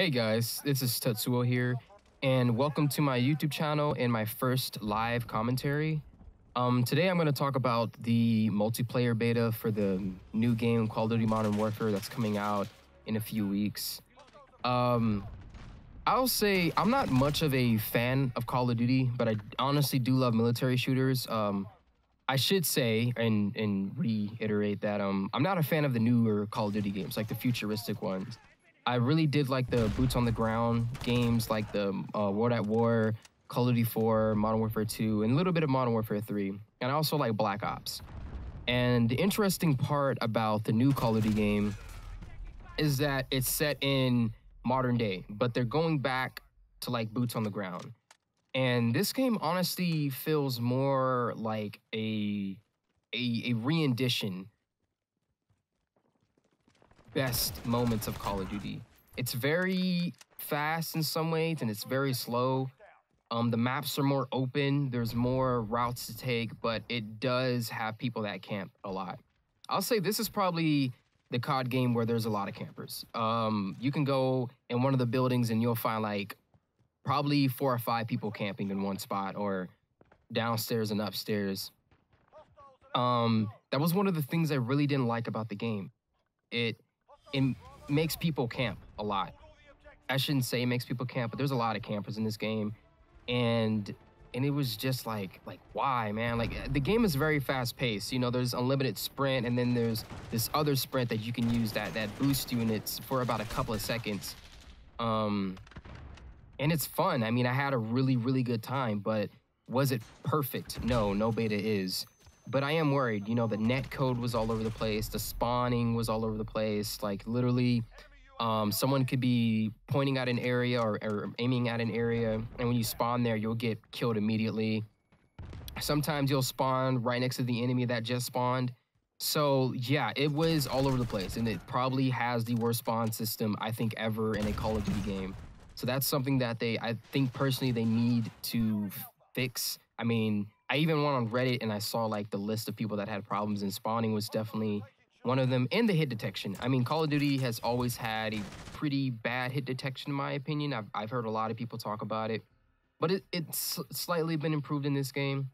Hey guys, this is Tetsuo here, and welcome to my YouTube channel and my first live commentary. Um, today I'm going to talk about the multiplayer beta for the new game Call of Duty Modern Warfare that's coming out in a few weeks. Um, I'll say I'm not much of a fan of Call of Duty, but I honestly do love military shooters. Um, I should say and, and reiterate that um, I'm not a fan of the newer Call of Duty games, like the futuristic ones. I really did like the boots on the ground games, like the uh, World at War, Call of Duty 4, Modern Warfare 2, and a little bit of Modern Warfare 3. And I also like Black Ops. And the interesting part about the new Call of Duty game is that it's set in modern day, but they're going back to like boots on the ground. And this game honestly feels more like a a, a rendition best moments of Call of Duty. It's very fast in some ways, and it's very slow. Um, the maps are more open. There's more routes to take, but it does have people that camp a lot. I'll say this is probably the COD game where there's a lot of campers. Um, you can go in one of the buildings and you'll find like probably four or five people camping in one spot or downstairs and upstairs. Um, that was one of the things I really didn't like about the game. It it makes people camp a lot. I shouldn't say it makes people camp, but there's a lot of campers in this game, and and it was just like like why man like the game is very fast paced you know there's unlimited sprint and then there's this other sprint that you can use that that boosts units for about a couple of seconds um and it's fun i mean i had a really really good time but was it perfect no no beta is but I am worried. You know, the net code was all over the place. The spawning was all over the place. Like literally, um, someone could be pointing at an area or, or aiming at an area, and when you spawn there, you'll get killed immediately. Sometimes you'll spawn right next to the enemy that just spawned. So yeah, it was all over the place, and it probably has the worst spawn system I think ever in a Call of Duty game. So that's something that they, I think personally, they need to fix. I mean, I even went on Reddit and I saw like the list of people that had problems, and spawning was definitely one of them, and the hit detection. I mean, Call of Duty has always had a pretty bad hit detection, in my opinion. I've, I've heard a lot of people talk about it, but it, it's slightly been improved in this game.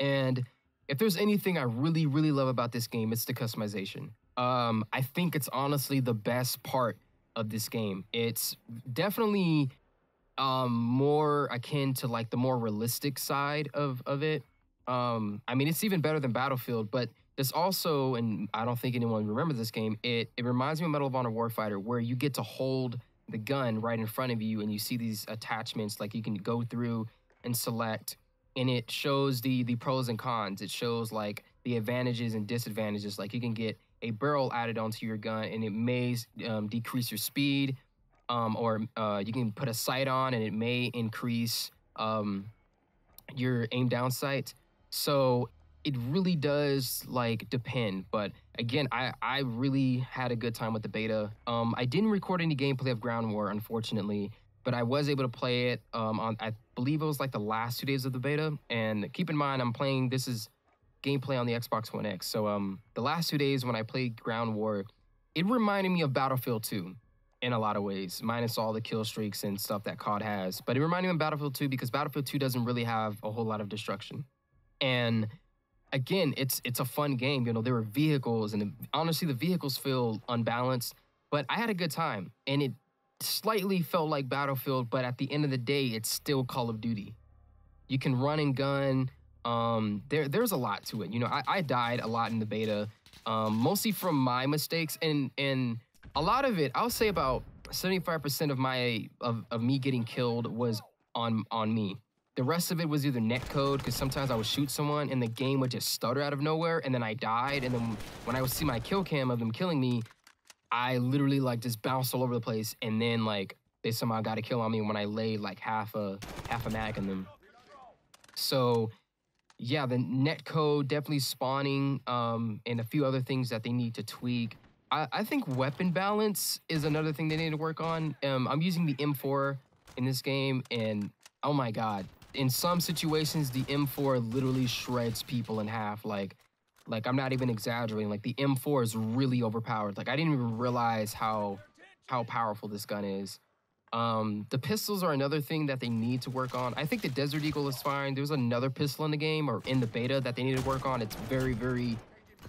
And if there's anything I really, really love about this game, it's the customization. Um, I think it's honestly the best part of this game. It's definitely um more akin to like the more realistic side of of it um i mean it's even better than battlefield but there's also and i don't think anyone remembers this game it it reminds me of medal of honor warfighter where you get to hold the gun right in front of you and you see these attachments like you can go through and select and it shows the the pros and cons it shows like the advantages and disadvantages like you can get a barrel added onto your gun and it may um, decrease your speed um, or uh, you can put a sight on, and it may increase um, your aim down sight. So it really does like depend. But again, I I really had a good time with the beta. Um, I didn't record any gameplay of Ground War, unfortunately, but I was able to play it um, on I believe it was like the last two days of the beta. And keep in mind, I'm playing this is gameplay on the Xbox One X. So um, the last two days when I played Ground War, it reminded me of Battlefield 2 in a lot of ways, minus all the kill streaks and stuff that COD has. But it reminded me of Battlefield 2 because Battlefield 2 doesn't really have a whole lot of destruction. And again, it's it's a fun game. You know, there were vehicles, and the, honestly, the vehicles feel unbalanced. But I had a good time, and it slightly felt like Battlefield. But at the end of the day, it's still Call of Duty. You can run and gun. Um, there there's a lot to it. You know, I, I died a lot in the beta, um, mostly from my mistakes and and a lot of it, I'll say about 75% of my of, of me getting killed was on on me. The rest of it was either netcode, because sometimes I would shoot someone and the game would just stutter out of nowhere, and then I died. And then when I would see my kill cam of them killing me, I literally like just bounced all over the place, and then like they somehow got a kill on me when I laid like half a half a mag in them. So yeah, the netcode definitely spawning um, and a few other things that they need to tweak. I, I think weapon balance is another thing they need to work on. Um, I'm using the M4 in this game, and oh my god, in some situations the M4 literally shreds people in half. Like, like I'm not even exaggerating. Like the M4 is really overpowered. Like I didn't even realize how how powerful this gun is. Um, the pistols are another thing that they need to work on. I think the Desert Eagle is fine. There's another pistol in the game or in the beta that they need to work on. It's very, very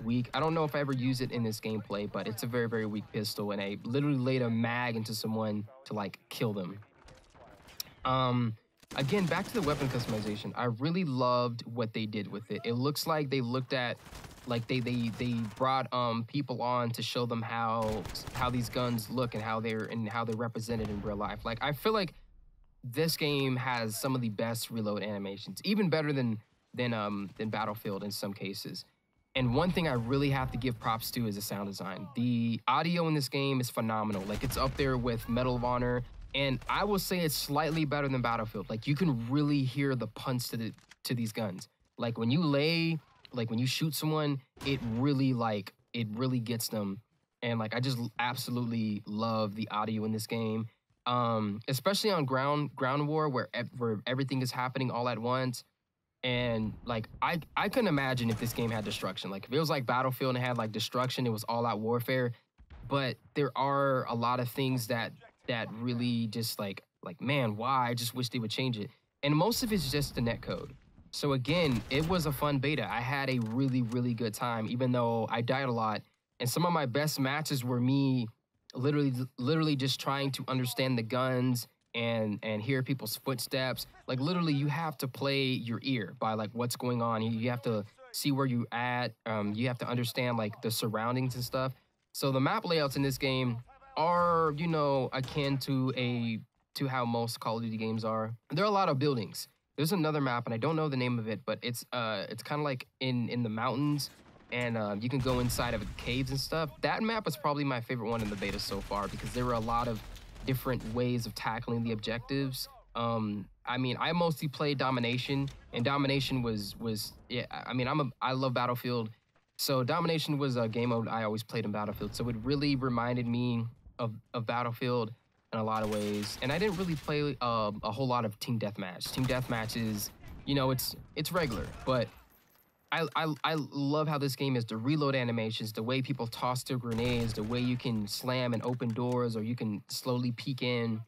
weak. I don't know if I ever use it in this gameplay, but it's a very, very weak pistol, and I literally laid a mag into someone to, like, kill them. Um, again, back to the weapon customization. I really loved what they did with it. It looks like they looked at, like, they they they brought um people on to show them how how these guns look and how they're and how they're represented in real life. Like, I feel like this game has some of the best reload animations, even better than than um than Battlefield in some cases. And one thing I really have to give props to is the sound design. The audio in this game is phenomenal. Like it's up there with Medal of Honor, and I will say it's slightly better than Battlefield. Like you can really hear the punts to the to these guns. Like when you lay, like when you shoot someone, it really like it really gets them. And like I just absolutely love the audio in this game. Um, especially on ground ground war where, where everything is happening all at once and like I, I couldn't imagine if this game had destruction. Like if it was like Battlefield and it had like destruction, it was all out warfare. But there are a lot of things that that really just like like man, why? I just wish they would change it. And most of it's just the netcode. So again, it was a fun beta. I had a really, really good time, even though I died a lot. And some of my best matches were me literally literally just trying to understand the guns and and hear people's footsteps like literally you have to play your ear by like what's going on you have to see where you at um, you have to understand like the surroundings and stuff so the map layouts in this game are you know akin to a to how most call of duty games are there are a lot of buildings there's another map and i don't know the name of it but it's uh it's kind of like in in the mountains and uh, you can go inside of caves and stuff that map was probably my favorite one in the beta so far because there were a lot of different ways of tackling the objectives. Um, I mean, I mostly played domination, and domination was was yeah. I mean, I'm a I love Battlefield, so domination was a game mode I always played in Battlefield. So it really reminded me of of Battlefield in a lot of ways. And I didn't really play uh, a whole lot of team deathmatch. Team deathmatch is, you know, it's it's regular, but I, I, I love how this game is the reload animations, the way people toss their grenades, the way you can slam and open doors or you can slowly peek in.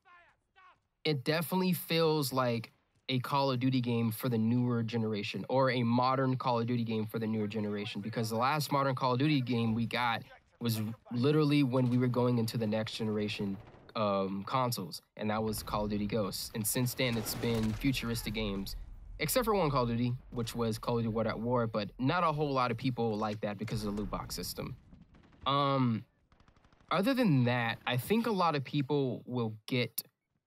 It definitely feels like a Call of Duty game for the newer generation or a modern Call of Duty game for the newer generation because the last modern Call of Duty game we got was literally when we were going into the next generation um, consoles, and that was Call of Duty Ghosts. And since then, it's been futuristic games except for one Call of Duty, which was Call of Duty World at War, but not a whole lot of people like that because of the loot box system. Um, other than that, I think a lot of people will get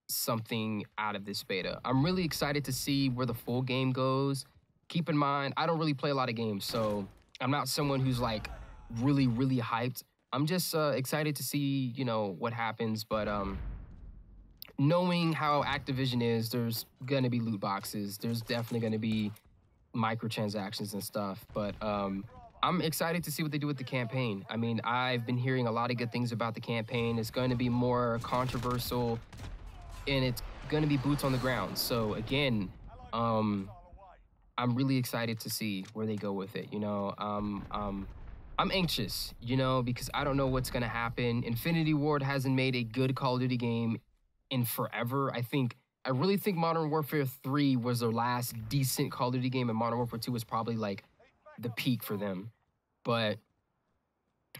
something out of this beta. I'm really excited to see where the full game goes. Keep in mind, I don't really play a lot of games, so I'm not someone who's like really, really hyped. I'm just uh, excited to see, you know, what happens, but um, knowing how Activision is, there's gonna be loot boxes. There's definitely gonna be microtransactions and stuff. But um, I'm excited to see what they do with the campaign. I mean, I've been hearing a lot of good things about the campaign. It's going to be more controversial, and it's going to be boots on the ground. So again, um, I'm really excited to see where they go with it. You know, um, um, I'm anxious, you know, because I don't know what's going to happen. Infinity Ward hasn't made a good Call of Duty game in forever. I think I really think Modern Warfare 3 was their last decent Call of Duty game, and Modern Warfare 2 was probably like the peak for them. But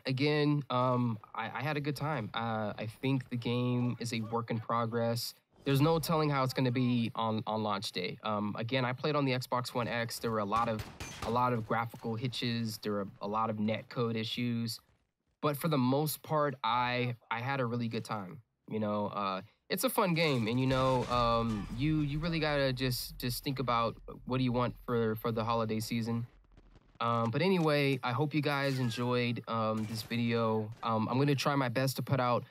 again, um, I, I, had a good time. Uh, I think the game is a work in progress. There's no telling how it's going to be on, on launch day. Um, again, I played on the Xbox One X. There were a lot of a lot of graphical hitches. There were a lot of net code issues, but for the most part, I I had a really good time. You know, uh, it's a fun game, and you know, um, you you really gotta just just think about what do you want for for the holiday season. Um, but anyway, I hope you guys enjoyed um, this video. Um, I'm gonna try my best to put out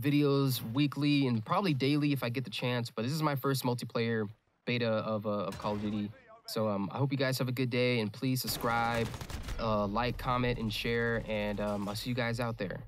videos weekly and probably daily if I get the chance. But this is my first multiplayer beta of, uh, of Call of Duty. So um, I hope you guys have a good day and please subscribe, uh, like, comment, and share. And um, I'll see you guys out there.